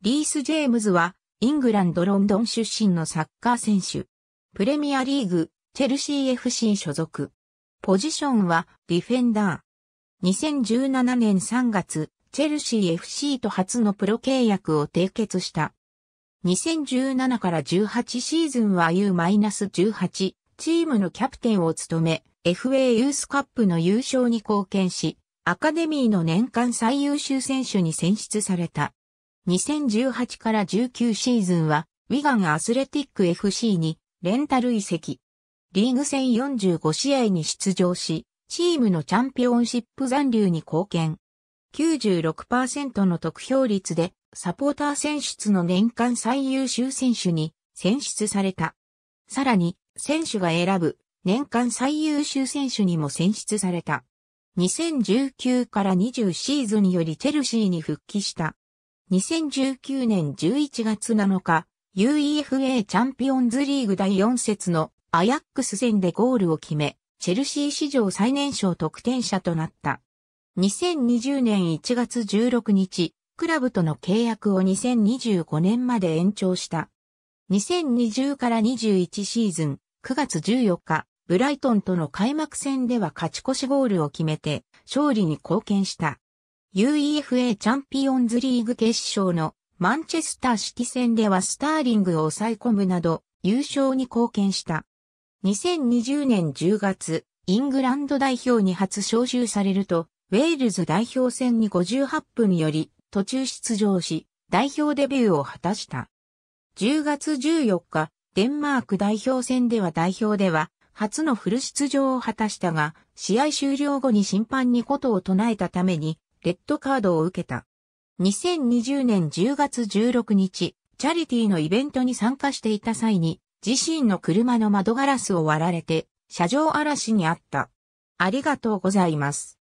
リース・ジェームズは、イングランド・ロンドン出身のサッカー選手。プレミアリーグ、チェルシー FC 所属。ポジションは、ディフェンダー。2017年3月、チェルシー FC と初のプロ契約を締結した。2017から18シーズンは U-18 チームのキャプテンを務め、FA ユースカップの優勝に貢献し、アカデミーの年間最優秀選手に選出された。2018から19シーズンは、ウィガンアスレティック FC にレンタル移籍。リーグ戦45試合に出場し、チームのチャンピオンシップ残留に貢献。96%の得票率でサポーター選出の年間最優秀選手に選出された。さらに、選手が選ぶ年間最優秀選手にも選出された。2019から20シーズンよりチェルシーに復帰した。2019年11月7日、UEFA チャンピオンズリーグ第4節のアヤックス戦でゴールを決め、チェルシー史上最年少得点者となった。2020年1月16日、クラブとの契約を2025年まで延長した。2020から21シーズン9月14日、ブライトンとの開幕戦では勝ち越しゴールを決めて勝利に貢献した。UEFA チャンピオンズリーグ決勝のマンチェスターシティ戦ではスターリングを抑え込むなど優勝に貢献した。2020年10月、イングランド代表に初招集されると、ウェールズ代表戦に58分より途中出場し、代表デビューを果たした。10月14日、デンマーク代表戦では代表では、初のフル出場を果たしたが、試合終了後に審判にことを唱えたために、レッドカードを受けた。2020年10月16日、チャリティーのイベントに参加していた際に、自身の車の窓ガラスを割られて、車上荒らしにあった。ありがとうございます。